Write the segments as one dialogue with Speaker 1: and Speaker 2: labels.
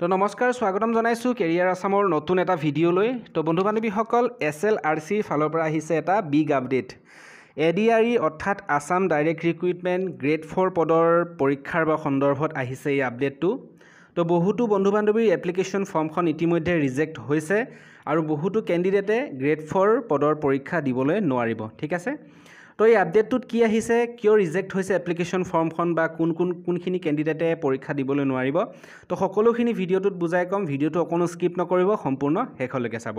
Speaker 1: তো নমস্কাৰ স্বাগতম জনাইছোঁ কেৰিয়াৰ আছামৰ নতুন এটা ভিডিঅ'লৈ তো বন্ধু বান্ধৱীসকল এছ এল আৰ চিৰ ফালৰ পৰা আহিছে এটা big update A D R E অৰ্থাৎ Assam direct recruitment grade four পদৰ পৰীক্ষাৰ বা সন্দৰ্ভত আহিছে এই আপডেটটো তো বহুতো বন্ধু বান্ধৱীৰ এপ্লিকেশ্যন ফৰ্মখন ইতিমধ্যে ৰিজেক্ট হৈছে আৰু বহুতো কেণ্ডিডেটে গ্ৰেড ফ'ৰ পদৰ পৰীক্ষা দিবলৈ নোৱাৰিব ঠিক আছে তো এই আপডেটটোত কি আহিছে কিয় ৰিজেক্ট হৈছে এপ্লিকেশ্যন ফৰ্মখন বা কোন কোন কোনখিনি কেণ্ডিডেটে পৰীক্ষা দিবলৈ নোৱাৰিব তো সকলোখিনি ভিডিঅ'টোত বুজাই ক'ম ভিডিঅ'টো অকণো স্কিপ নকৰিব সম্পূৰ্ণ শেষলৈকে চাব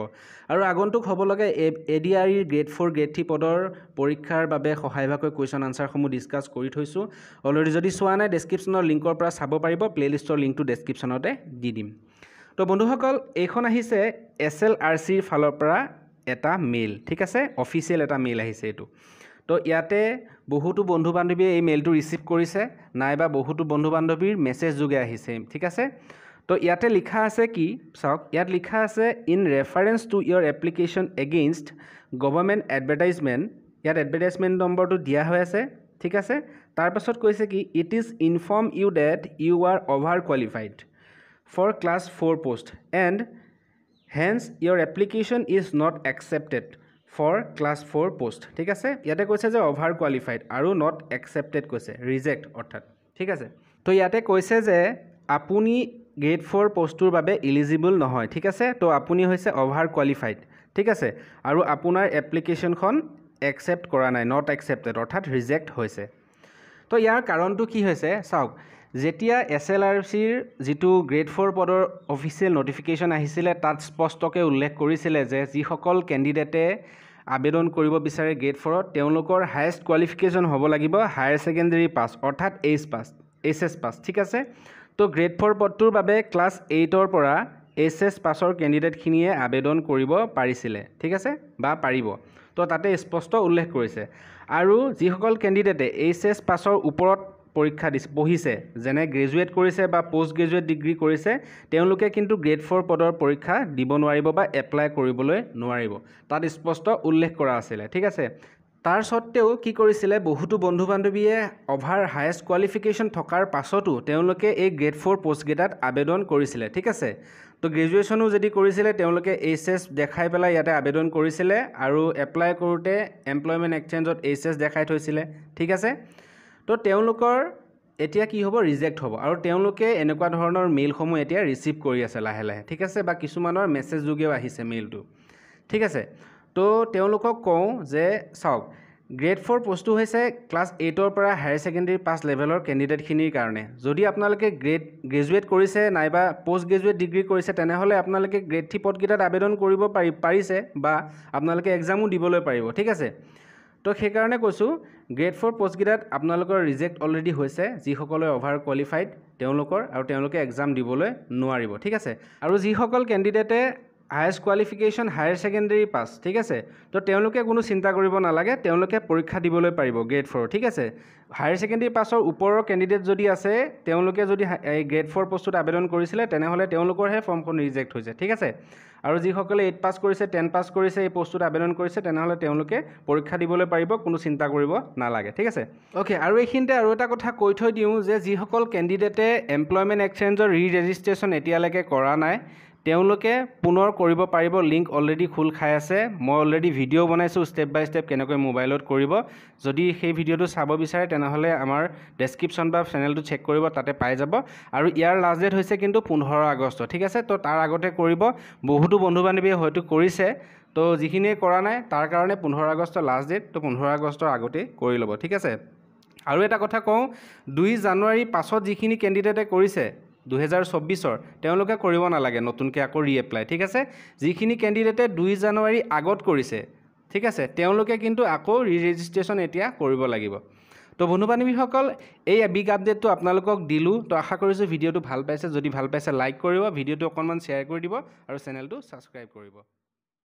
Speaker 1: আৰু আগন্তুক হ'ব লাগে এ এ ডি আই ইৰ গ্ৰেড ফ'ৰ গ্ৰেড থ্ৰী পদৰ পৰীক্ষাৰ বাবে সহায়ভাগকৈ কুৱেশ্যন আনচাৰসমূহ ডিছকাছ কৰি থৈছোঁ অলৰেডি যদি চোৱা নাই ডেছক্ৰিপশ্যনৰ লিংকৰ পৰা চাব পাৰিব প্লে'লিষ্টৰ লিংকটো ডেছক্ৰিপশ্যনতে দি দিম তো বন্ধুসকল এইখন আহিছে এছ এল আৰ চিৰ ফালৰ পৰা এটা মেইল ঠিক আছে অফিচিয়েল এটা মেইল আহিছে এইটো তো ইয়াতে বহুতো বন্ধু বান্ধৱীয়ে এই মেইলটো ৰিচিভ কৰিছে নাইবা বহুতো বন্ধু বান্ধৱীৰ মেছেজ যোগে আহিছে ঠিক আছে তো ইয়াতে লিখা আছে কি চাওক ইয়াত লিখা আছে in reference to your application against government advertisement ইয়াত এডভাৰটাইজমেণ্ট নম্বৰটো দিয়া হৈ আছে ঠিক আছে তাৰপাছত কৈছে কি it is inform you that you are over qualified for class four post and hence your application is not accepted for class four post ঠিক আছে ইয়াতে কৈছে যে অভাৰ কোৱালিফাইড আৰু নট একচেপ্টেড কৈছে ৰিজেক্ট অৰ্থাৎ ঠিক আছে তো ইয়াতে কৈছে যে আপুনি গ্ৰেড ফ'ৰ পষ্টটোৰ বাবে ইলিজিবল নহয় ঠিক আছে তো আপুনি হৈছে অভাৰ কোৱালিফাইড ঠিক আছে আৰু আপোনাৰ এপ্লিকেশ্যনখন একচেপ্ট কৰা নাই নট একচেপ্টেড অৰ্থাৎ ৰিজেক্ট হৈছে তো ইয়াৰ কাৰণটো কি হৈছে চাওক যেতিয়া এছ এল আৰ চিৰ যিটো গ্ৰেড ফ'ৰ পদৰ অফিচিয়েল নটিফিকেশ্যন আহিছিলে তাত স্পষ্টকৈ উল্লেখ কৰিছিলে যে যিসকল কেণ্ডিডেটে আবেদন কৰিব বিচাৰে গ্ৰেড ফ'ৰত তেওঁলোকৰ হায়েষ্ট কোৱালিফিকেশ্যন হ'ব লাগিব হায়াৰ ছেকেণ্ডেৰী পাছ অৰ্থাৎ H pass H S pass ঠিক আছে তো গ্ৰেড ফ'ৰ পদটোৰ বাবে ক্লাছ এইটৰ পৰা এইচ এছ পাছৰ কেণ্ডিডেটখিনিয়ে আবেদন কৰিব পাৰিছিলে ঠিক আছে বা পাৰিব তো তাতে স্পষ্ট উল্লেখ কৰিছে আৰু যিসকল কেণ্ডিডেটে এইচ এছ পাছৰ ওপৰত পৰীক্ষা দিছে পঢ়িছে যেনে গ্ৰেজুৱেট কৰিছে বা পষ্ট গ্ৰেজুৱেট ডিগ্ৰী কৰিছে তেওঁলোকে কিন্তু গ্ৰেড ফ'ৰ পদৰ পৰীক্ষা দিব নোৱাৰিব বা এপ্লাই কৰিবলৈ নোৱাৰিব তাত স্পষ্ট উল্লেখ কৰা আছিলে ঠিক আছে তাৰ স্বত্তেও কি কৰিছিলে বহুতো বন্ধু বান্ধৱীয়ে অভাৰ হায়েষ্ট কোৱালিফিকেশ্যন থকাৰ পাছতো তেওঁলোকে এই গ্ৰেড ফ'ৰ পষ্টকেইটাত আবেদন কৰিছিলে ঠিক আছে তো গ্ৰেজুৱেশ্যনো যদি কৰিছিলে তেওঁলোকে এইচ এছ দেখাই পেলাই ইয়াতে আবেদন কৰিছিলে আৰু এপ্লাই কৰোঁতে এমপ্লয়মেণ্ট এক্সেঞ্জত এইচ এছ দেখাই থৈছিলে ঠিক আছে তো তেওঁলোকৰ এতিয়া কি হ'ব ৰিজেক্ট হ'ব আৰু তেওঁলোকে এনেকুৱা ধৰণৰ মেইলসমূহ এতিয়া ৰিচিভ কৰি আছে লাহে লাহে ঠিক আছে বা কিছুমানৰ মেছেজ যোগেও আহিছে মেইলটো ঠিক আছে তো তেওঁলোকক কওঁ যে চাওক গ্ৰেড ফ'ৰ পষ্টটো হৈছে ক্লাছ এইটৰ পৰা হায়াৰ ছেকেণ্ডেৰী পাছ লেভেলৰ কেণ্ডিডেটখিনিৰ কাৰণে যদি আপোনালোকে গ্ৰেড গ্ৰেজুৱেট কৰিছে নাইবা পষ্ট গ্ৰেজুৱেট ডিগ্ৰী কৰিছে তেনেহ'লে আপোনালোকে গ্ৰেড থ্ৰী পদকেইটাত আবেদন কৰিব পাৰি পাৰিছে বা আপোনালোকে এক্সামো দিবলৈ পাৰিব ঠিক আছে তো সেইকাৰণে কৈছোঁ গ্ৰেড ফ'ৰ পষ্টকেইটাত আপোনালোকৰ ৰিজেক্ট অলৰেডি হৈছে যিসকলে অভাৰ কোৱালিফাইড তেওঁলোকৰ আৰু তেওঁলোকে এক্সাম দিবলৈ নোৱাৰিব ঠিক আছে আৰু যিসকল কেণ্ডিডেটে highest qualification higher secondary pass ঠিক আছে তো তেওঁলোকে কোনো চিন্তা কৰিব নালাগে তেওঁলোকে পৰীক্ষা দিবলৈ পাৰিব গ্ৰেড ফ'ৰ ঠিক আছে হায়াৰ ছেকেণ্ডেৰী পাছৰ ওপৰৰ কেণ্ডিডেট যদি আছে তেওঁলোকে যদি এই গ্ৰেড ফ'ৰ পষ্টত আবেদন কৰিছিলে তেনেহ'লে তেওঁলোকৰহে ফৰ্মখন ৰিজেক্ট হৈছে ঠিক আছে আৰু যিসকলে এইট পাছ কৰিছে টেন পাছ কৰিছে এই পষ্টটোত আবেদন কৰিছে তেনেহ'লে তেওঁলোকে পৰীক্ষা দিবলৈ পাৰিব কোনো চিন্তা কৰিব নালাগে ঠিক আছে অ'কে আৰু এইখিনিতে আৰু এটা কথা কৈ থৈ দিওঁ যে যিসকল কেণ্ডিডেটে এমপ্লয়মেণ্ট এক্সচেঞ্জৰ ৰি ৰেজিষ্ট্ৰেশ্যন এতিয়ালৈকে কৰা নাই তেওঁলোকে পুনৰ কৰিব পাৰিব লিংক অলৰেডি খোল খাই আছে মই অলৰেডি ভিডিঅ' বনাইছোঁ ষ্টেপ বাই ষ্টেপ কেনেকৈ মোবাইলত কৰিব যদি সেই ভিডিঅ'টো চাব বিচাৰে তেনেহ'লে আমাৰ ডেছক্ৰিপশ্যন বা চেনেলটো চেক কৰিব তাতে পাই যাব আৰু ইয়াৰ লাষ্ট ডেট হৈছে কিন্তু পোন্ধৰ আগষ্ট ঠিক আছে তো তাৰ আগতে কৰিব বহুতো বন্ধু বান্ধৱীয়ে হয়তো কৰিছে তো যিখিনিয়ে কৰা নাই তাৰ কাৰণে পোন্ধৰ আগষ্ট লাষ্ট ডেট তো পোন্ধৰ আগষ্টৰ আগতেই কৰি ল'ব ঠিক আছে আৰু এটা কথা কওঁ দুই জানুৱাৰীৰ পাছত যিখিনি কেণ্ডিডেটে কৰিছে দুহেজাৰ চৌব্বিছৰ তেওঁলোকে কৰিব নালাগে নতুনকৈ আকৌ ৰিএপ্লাই ঠিক আছে যিখিনি কেণ্ডিডেটে দুই জানুৱাৰী আগত কৰিছে ঠিক আছে তেওঁলোকে কিন্তু আকৌ ৰি ৰেজিষ্ট্ৰেশ্যন এতিয়া কৰিব লাগিব তো বন্ধু বান্ধৱীসকল এই বিগ আপডেটটো আপোনালোকক দিলোঁ তো আশা কৰিছোঁ ভিডিঅ'টো ভাল পাইছে যদি ভাল পাইছে লাইক কৰিব ভিডিঅ'টো অকণমান শ্বেয়াৰ কৰি দিব আৰু চেনেলটো ছাবস্ক্ৰাইব কৰিব